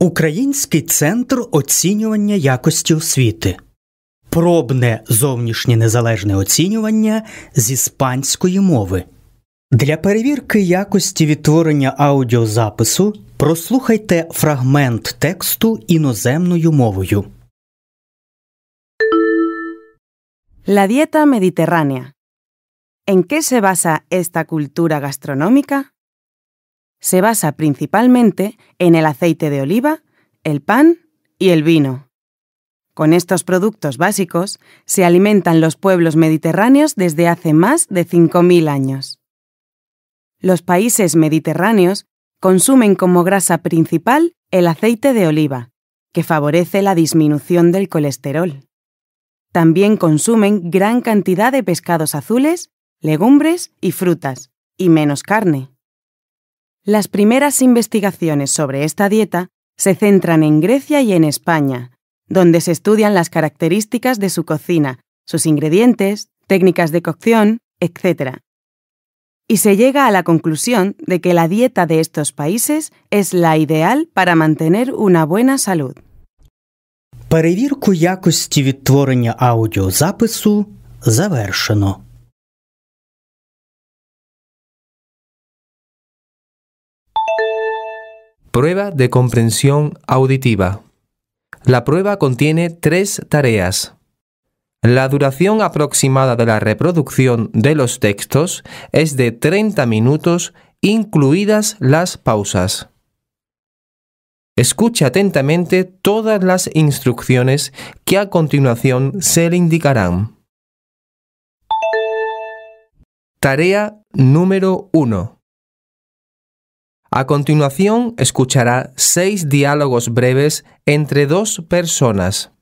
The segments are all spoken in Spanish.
Український центр оцінювання якості освіти пробне зовнішнє незалежне оцінювання з іспанської мови. Для перевірки якості відтворення аудіозапису прослухайте фрагмент тексту іноземною мовою. La dieta mediterránea. ¿En qué se basa esta cultura gastronómica? se basa principalmente en el aceite de oliva, el pan y el vino. Con estos productos básicos se alimentan los pueblos mediterráneos desde hace más de 5.000 años. Los países mediterráneos consumen como grasa principal el aceite de oliva, que favorece la disminución del colesterol. También consumen gran cantidad de pescados azules, legumbres y frutas, y menos carne. Las primeras investigaciones sobre esta dieta se centran en Grecia y en España, donde se estudian las características de su cocina, sus ingredientes, técnicas de cocción, etc. Y se llega a la conclusión de que la dieta de estos países es la ideal para mantener una buena salud. Prueba de comprensión auditiva. La prueba contiene tres tareas. La duración aproximada de la reproducción de los textos es de 30 minutos, incluidas las pausas. Escucha atentamente todas las instrucciones que a continuación se le indicarán. Tarea número 1. A continuación, escuchará seis diálogos breves entre dos personas.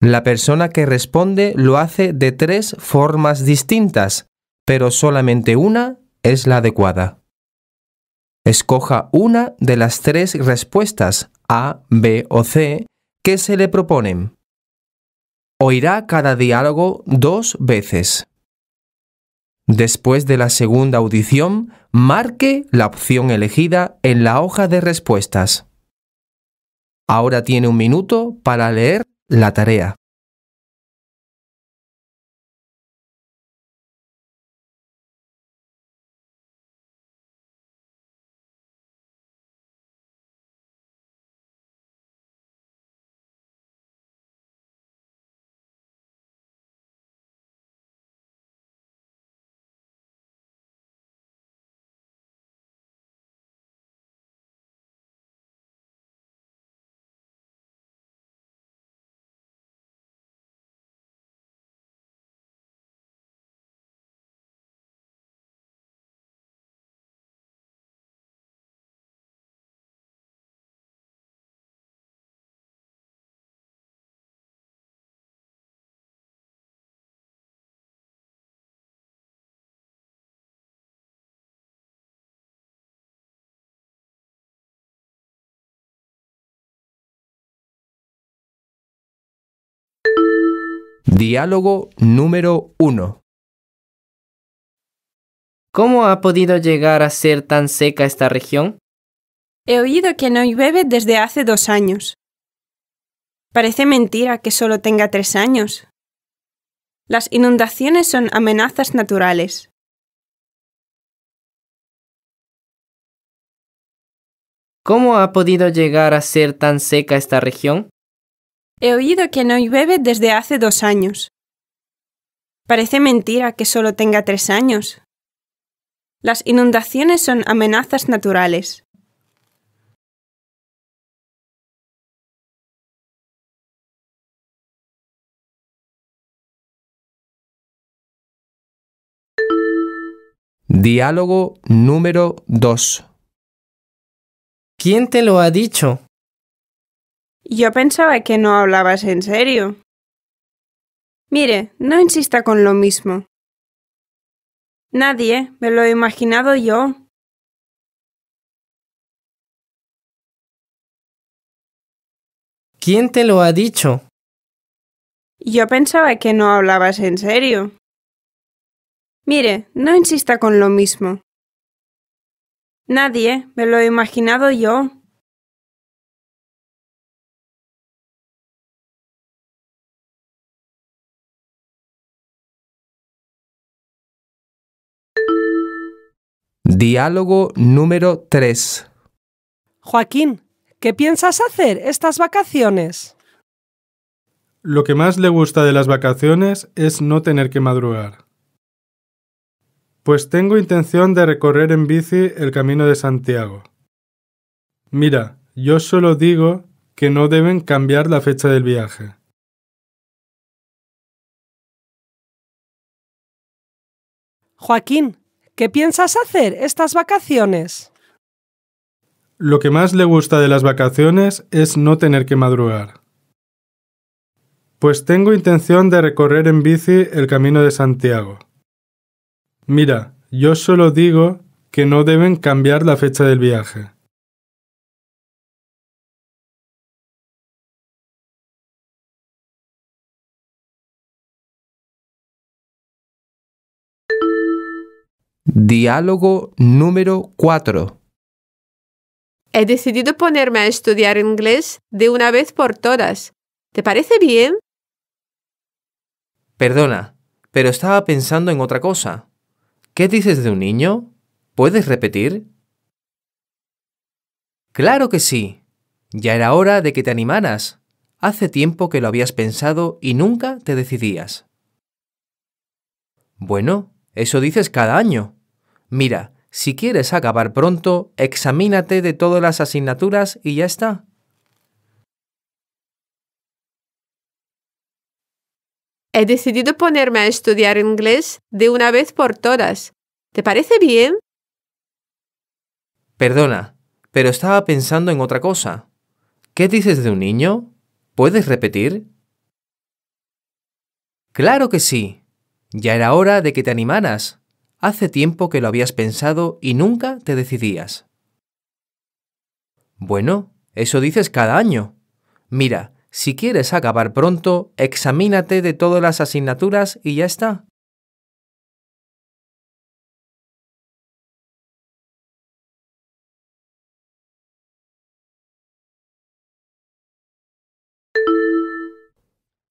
La persona que responde lo hace de tres formas distintas, pero solamente una es la adecuada. Escoja una de las tres respuestas, A, B o C, que se le proponen. Oirá cada diálogo dos veces. Después de la segunda audición, marque la opción elegida en la hoja de respuestas. Ahora tiene un minuto para leer la tarea. Diálogo número 1. ¿Cómo ha podido llegar a ser tan seca esta región? He oído que no bebe desde hace dos años. Parece mentira que solo tenga tres años. Las inundaciones son amenazas naturales. ¿Cómo ha podido llegar a ser tan seca esta región? He oído que no bebe desde hace dos años. Parece mentira que solo tenga tres años. Las inundaciones son amenazas naturales. Diálogo número 2. ¿Quién te lo ha dicho? Yo pensaba que no hablabas en serio. Mire, no insista con lo mismo. Nadie, me lo he imaginado yo. ¿Quién te lo ha dicho? Yo pensaba que no hablabas en serio. Mire, no insista con lo mismo. Nadie, me lo he imaginado yo. Diálogo número 3. Joaquín, ¿qué piensas hacer estas vacaciones? Lo que más le gusta de las vacaciones es no tener que madrugar. Pues tengo intención de recorrer en bici el camino de Santiago. Mira, yo solo digo que no deben cambiar la fecha del viaje. Joaquín, ¿Qué piensas hacer estas vacaciones? Lo que más le gusta de las vacaciones es no tener que madrugar. Pues tengo intención de recorrer en bici el camino de Santiago. Mira, yo solo digo que no deben cambiar la fecha del viaje. Diálogo número 4. He decidido ponerme a estudiar inglés de una vez por todas. ¿Te parece bien? Perdona, pero estaba pensando en otra cosa. ¿Qué dices de un niño? ¿Puedes repetir? Claro que sí. Ya era hora de que te animaras. Hace tiempo que lo habías pensado y nunca te decidías. Bueno, eso dices cada año. Mira, si quieres acabar pronto, examínate de todas las asignaturas y ya está. He decidido ponerme a estudiar inglés de una vez por todas. ¿Te parece bien? Perdona, pero estaba pensando en otra cosa. ¿Qué dices de un niño? ¿Puedes repetir? Claro que sí. Ya era hora de que te animaras. Hace tiempo que lo habías pensado y nunca te decidías. Bueno, eso dices cada año. Mira, si quieres acabar pronto, examínate de todas las asignaturas y ya está.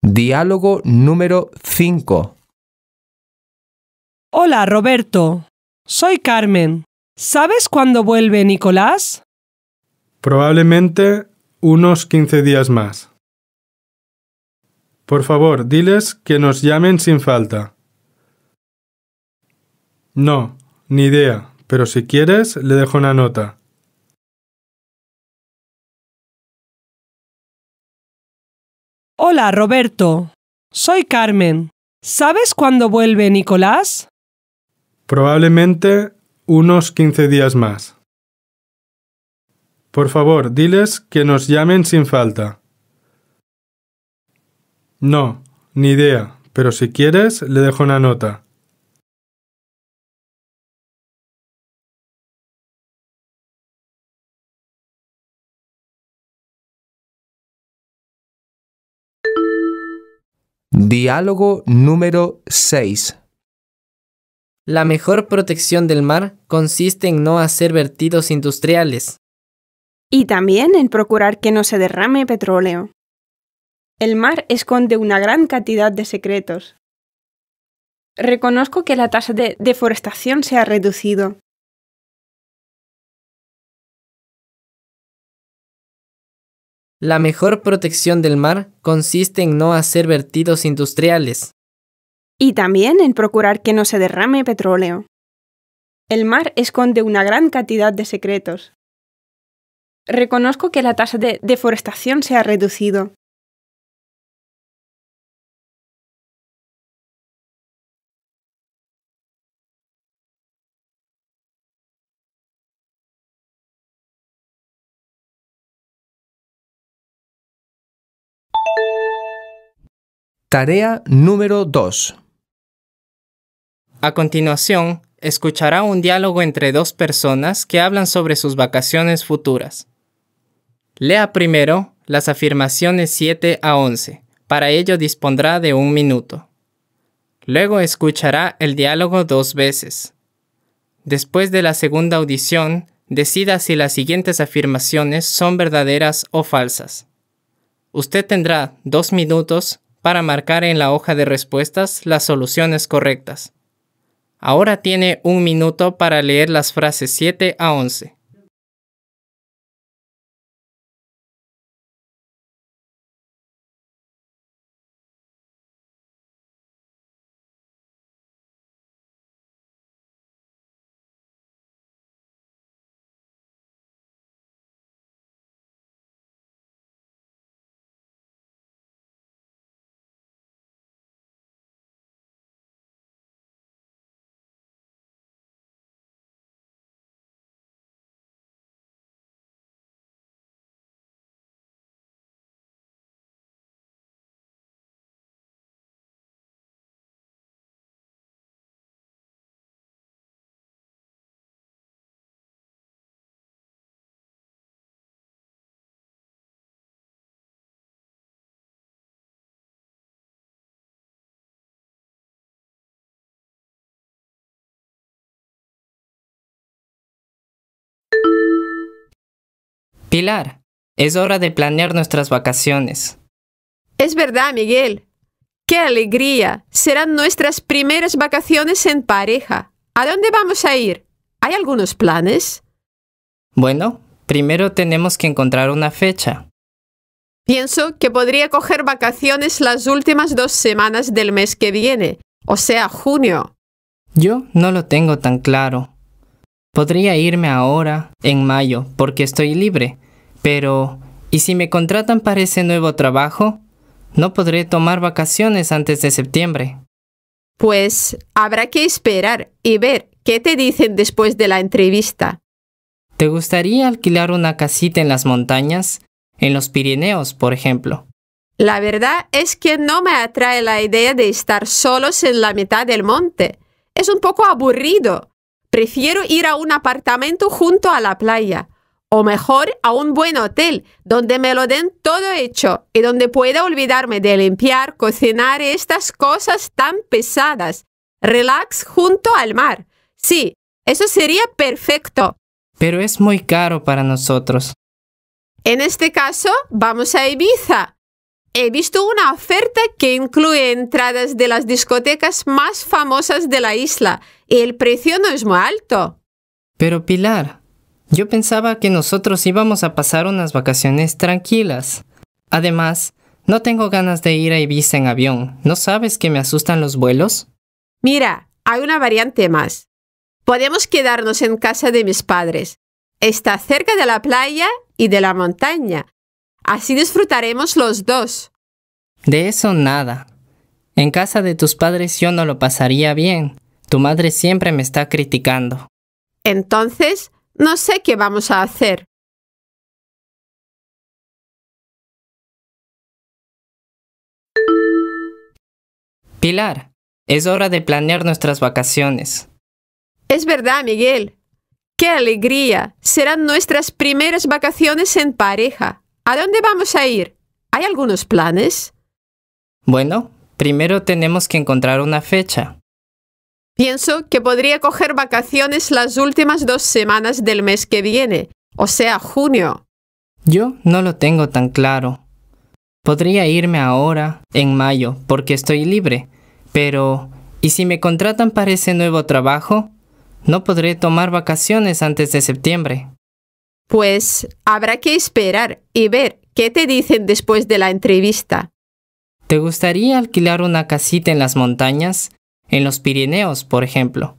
Diálogo número 5. Hola, Roberto. Soy Carmen. ¿Sabes cuándo vuelve Nicolás? Probablemente unos 15 días más. Por favor, diles que nos llamen sin falta. No, ni idea, pero si quieres, le dejo una nota. Hola, Roberto. Soy Carmen. ¿Sabes cuándo vuelve Nicolás? Probablemente unos quince días más. Por favor, diles que nos llamen sin falta. No, ni idea, pero si quieres, le dejo una nota. Diálogo número 6. La mejor protección del mar consiste en no hacer vertidos industriales. Y también en procurar que no se derrame petróleo. El mar esconde una gran cantidad de secretos. Reconozco que la tasa de deforestación se ha reducido. La mejor protección del mar consiste en no hacer vertidos industriales y también en procurar que no se derrame petróleo. El mar esconde una gran cantidad de secretos. Reconozco que la tasa de deforestación se ha reducido. Tarea número 2. A continuación, escuchará un diálogo entre dos personas que hablan sobre sus vacaciones futuras. Lea primero las afirmaciones 7 a 11. Para ello dispondrá de un minuto. Luego escuchará el diálogo dos veces. Después de la segunda audición, decida si las siguientes afirmaciones son verdaderas o falsas. Usted tendrá dos minutos para marcar en la hoja de respuestas las soluciones correctas. Ahora tiene un minuto para leer las frases 7 a 11. Pilar, es hora de planear nuestras vacaciones. Es verdad, Miguel. ¡Qué alegría! Serán nuestras primeras vacaciones en pareja. ¿A dónde vamos a ir? ¿Hay algunos planes? Bueno, primero tenemos que encontrar una fecha. Pienso que podría coger vacaciones las últimas dos semanas del mes que viene, o sea, junio. Yo no lo tengo tan claro. Podría irme ahora, en mayo, porque estoy libre, pero, ¿y si me contratan para ese nuevo trabajo? No podré tomar vacaciones antes de septiembre. Pues habrá que esperar y ver qué te dicen después de la entrevista. ¿Te gustaría alquilar una casita en las montañas? En los Pirineos, por ejemplo. La verdad es que no me atrae la idea de estar solos en la mitad del monte. Es un poco aburrido. Prefiero ir a un apartamento junto a la playa o mejor a un buen hotel donde me lo den todo hecho y donde pueda olvidarme de limpiar, cocinar estas cosas tan pesadas. Relax junto al mar. Sí, eso sería perfecto. Pero es muy caro para nosotros. En este caso, vamos a Ibiza. He visto una oferta que incluye entradas de las discotecas más famosas de la isla y el precio no es muy alto. Pero Pilar, yo pensaba que nosotros íbamos a pasar unas vacaciones tranquilas. Además, no tengo ganas de ir a Ibiza en avión. ¿No sabes que me asustan los vuelos? Mira, hay una variante más. Podemos quedarnos en casa de mis padres. Está cerca de la playa y de la montaña. Así disfrutaremos los dos. De eso nada. En casa de tus padres yo no lo pasaría bien. Tu madre siempre me está criticando. Entonces, no sé qué vamos a hacer. Pilar, es hora de planear nuestras vacaciones. Es verdad, Miguel. ¡Qué alegría! Serán nuestras primeras vacaciones en pareja. ¿A dónde vamos a ir? ¿Hay algunos planes? Bueno, primero tenemos que encontrar una fecha. Pienso que podría coger vacaciones las últimas dos semanas del mes que viene, o sea, junio. Yo no lo tengo tan claro. Podría irme ahora, en mayo, porque estoy libre, pero ¿y si me contratan para ese nuevo trabajo? No podré tomar vacaciones antes de septiembre. Pues habrá que esperar y ver qué te dicen después de la entrevista. ¿Te gustaría alquilar una casita en las montañas? en los Pirineos, por ejemplo.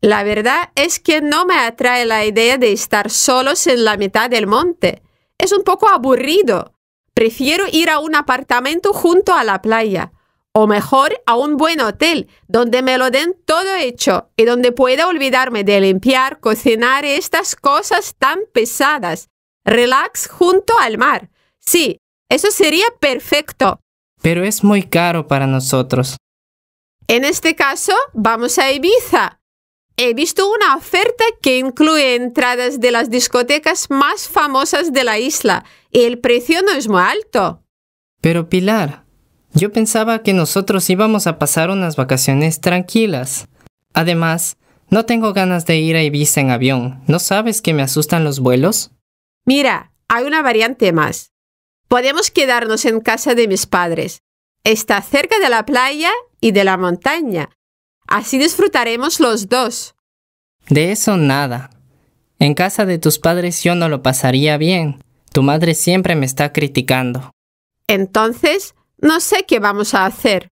La verdad es que no me atrae la idea de estar solos en la mitad del monte. Es un poco aburrido. Prefiero ir a un apartamento junto a la playa, o mejor a un buen hotel, donde me lo den todo hecho y donde pueda olvidarme de limpiar, cocinar estas cosas tan pesadas. Relax junto al mar. Sí, eso sería perfecto. Pero es muy caro para nosotros. En este caso, vamos a Ibiza. He visto una oferta que incluye entradas de las discotecas más famosas de la isla y el precio no es muy alto. Pero Pilar, yo pensaba que nosotros íbamos a pasar unas vacaciones tranquilas. Además, no tengo ganas de ir a Ibiza en avión. ¿No sabes que me asustan los vuelos? Mira, hay una variante más. Podemos quedarnos en casa de mis padres. Está cerca de la playa y de la montaña. Así disfrutaremos los dos. De eso nada. En casa de tus padres yo no lo pasaría bien. Tu madre siempre me está criticando. Entonces, no sé qué vamos a hacer.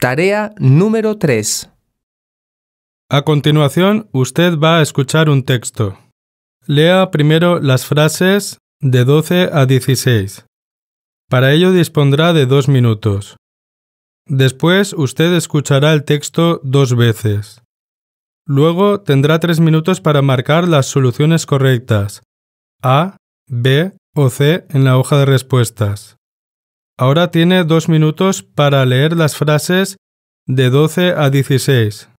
Tarea número 3. A continuación, usted va a escuchar un texto. Lea primero las frases de 12 a 16. Para ello dispondrá de dos minutos. Después usted escuchará el texto dos veces. Luego tendrá tres minutos para marcar las soluciones correctas A, B o C en la hoja de respuestas. Ahora tiene dos minutos para leer las frases de 12 a 16.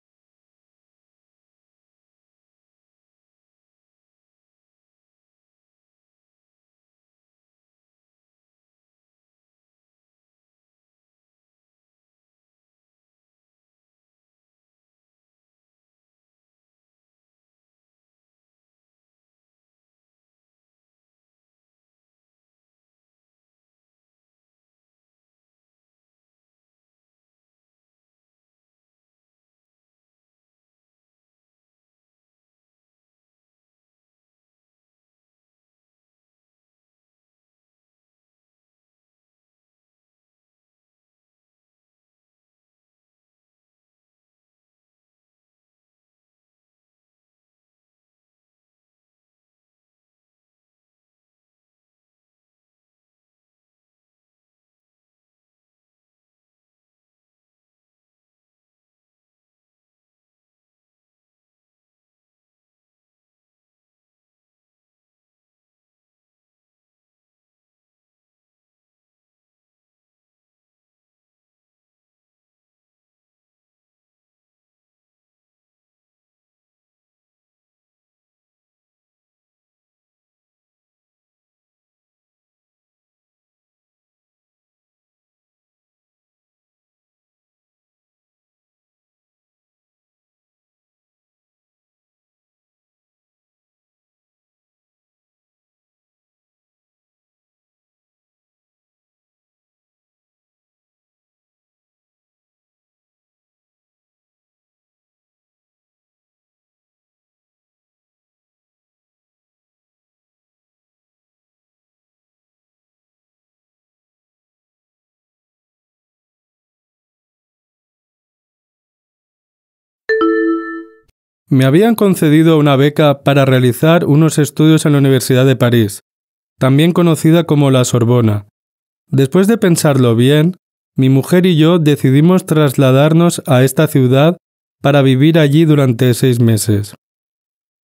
Me habían concedido una beca para realizar unos estudios en la Universidad de París, también conocida como la Sorbona. Después de pensarlo bien, mi mujer y yo decidimos trasladarnos a esta ciudad para vivir allí durante seis meses.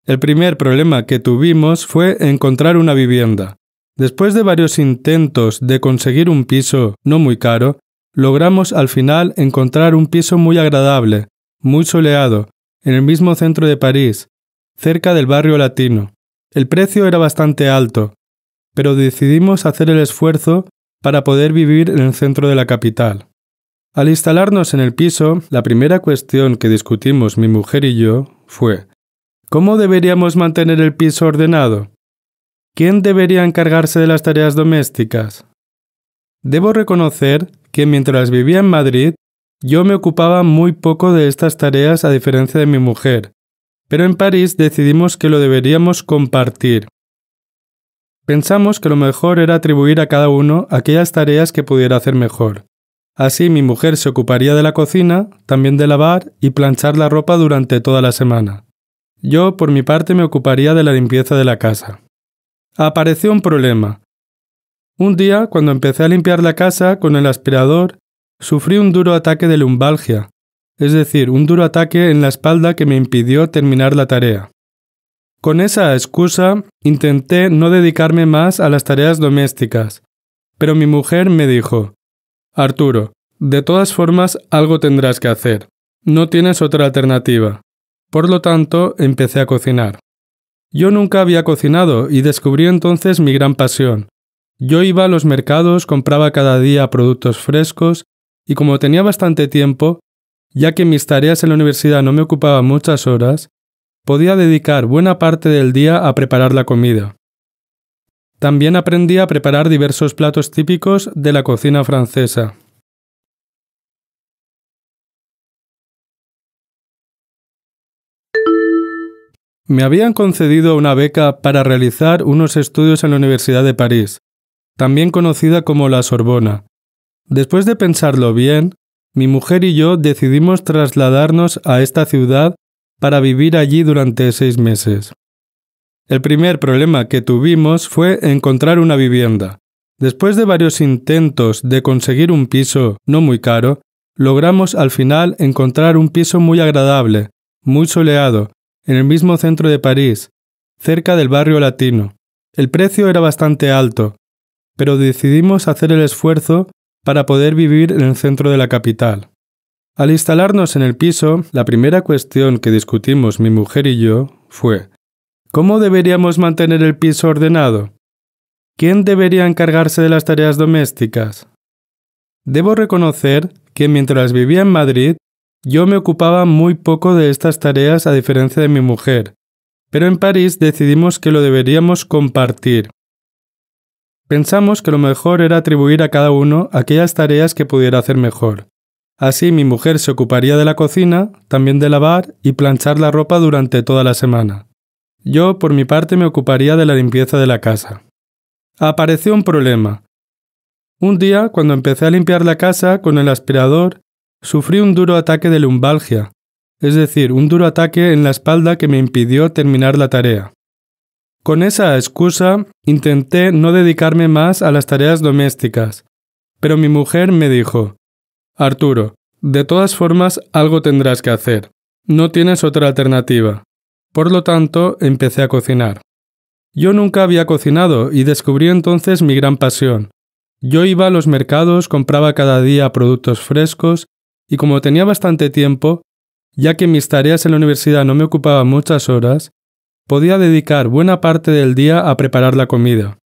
El primer problema que tuvimos fue encontrar una vivienda. Después de varios intentos de conseguir un piso no muy caro, logramos al final encontrar un piso muy agradable, muy soleado, en el mismo centro de París, cerca del barrio latino. El precio era bastante alto, pero decidimos hacer el esfuerzo para poder vivir en el centro de la capital. Al instalarnos en el piso, la primera cuestión que discutimos mi mujer y yo fue ¿Cómo deberíamos mantener el piso ordenado? ¿Quién debería encargarse de las tareas domésticas? Debo reconocer que mientras vivía en Madrid yo me ocupaba muy poco de estas tareas a diferencia de mi mujer, pero en París decidimos que lo deberíamos compartir. Pensamos que lo mejor era atribuir a cada uno aquellas tareas que pudiera hacer mejor. Así mi mujer se ocuparía de la cocina, también de lavar y planchar la ropa durante toda la semana. Yo, por mi parte, me ocuparía de la limpieza de la casa. Apareció un problema. Un día, cuando empecé a limpiar la casa con el aspirador, Sufrí un duro ataque de lumbalgia, es decir, un duro ataque en la espalda que me impidió terminar la tarea. Con esa excusa, intenté no dedicarme más a las tareas domésticas, pero mi mujer me dijo, Arturo, de todas formas algo tendrás que hacer, no tienes otra alternativa. Por lo tanto, empecé a cocinar. Yo nunca había cocinado y descubrí entonces mi gran pasión. Yo iba a los mercados, compraba cada día productos frescos y como tenía bastante tiempo, ya que mis tareas en la universidad no me ocupaban muchas horas, podía dedicar buena parte del día a preparar la comida. También aprendí a preparar diversos platos típicos de la cocina francesa. Me habían concedido una beca para realizar unos estudios en la Universidad de París, también conocida como la Sorbona, Después de pensarlo bien, mi mujer y yo decidimos trasladarnos a esta ciudad para vivir allí durante seis meses. El primer problema que tuvimos fue encontrar una vivienda. Después de varios intentos de conseguir un piso no muy caro, logramos al final encontrar un piso muy agradable, muy soleado, en el mismo centro de París, cerca del barrio latino. El precio era bastante alto, pero decidimos hacer el esfuerzo para poder vivir en el centro de la capital. Al instalarnos en el piso, la primera cuestión que discutimos mi mujer y yo fue ¿Cómo deberíamos mantener el piso ordenado? ¿Quién debería encargarse de las tareas domésticas? Debo reconocer que mientras vivía en Madrid, yo me ocupaba muy poco de estas tareas a diferencia de mi mujer, pero en París decidimos que lo deberíamos compartir. Pensamos que lo mejor era atribuir a cada uno aquellas tareas que pudiera hacer mejor. Así mi mujer se ocuparía de la cocina, también de lavar y planchar la ropa durante toda la semana. Yo, por mi parte, me ocuparía de la limpieza de la casa. Apareció un problema. Un día, cuando empecé a limpiar la casa con el aspirador, sufrí un duro ataque de lumbalgia, es decir, un duro ataque en la espalda que me impidió terminar la tarea. Con esa excusa, intenté no dedicarme más a las tareas domésticas, pero mi mujer me dijo, Arturo, de todas formas algo tendrás que hacer, no tienes otra alternativa. Por lo tanto, empecé a cocinar. Yo nunca había cocinado y descubrí entonces mi gran pasión. Yo iba a los mercados, compraba cada día productos frescos y como tenía bastante tiempo, ya que mis tareas en la universidad no me ocupaban muchas horas, podía dedicar buena parte del día a preparar la comida.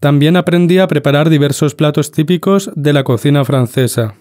También aprendí a preparar diversos platos típicos de la cocina francesa.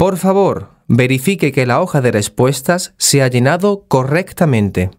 Por favor, verifique que la hoja de respuestas se ha llenado correctamente.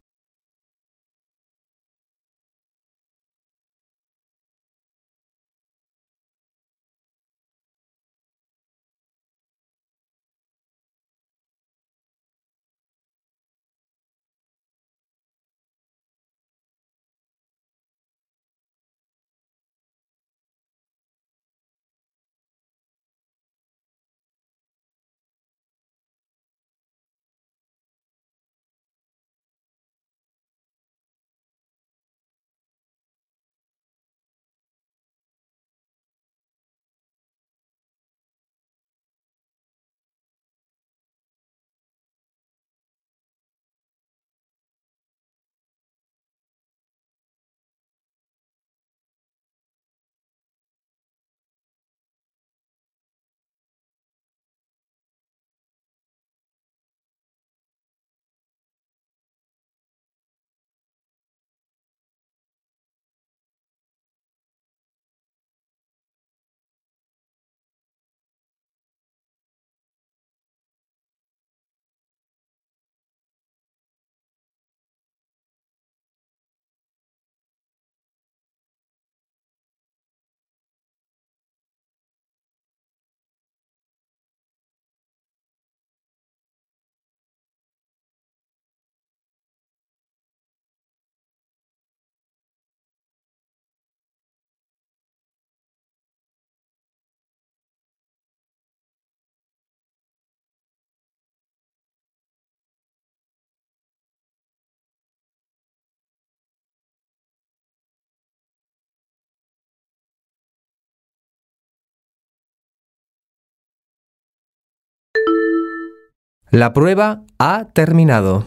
La prueba ha terminado.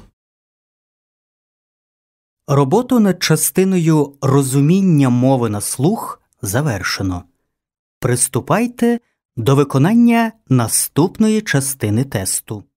Роботу над частиною розуміння мови на слух завершено. Приступайте до виконання наступної частини тесту.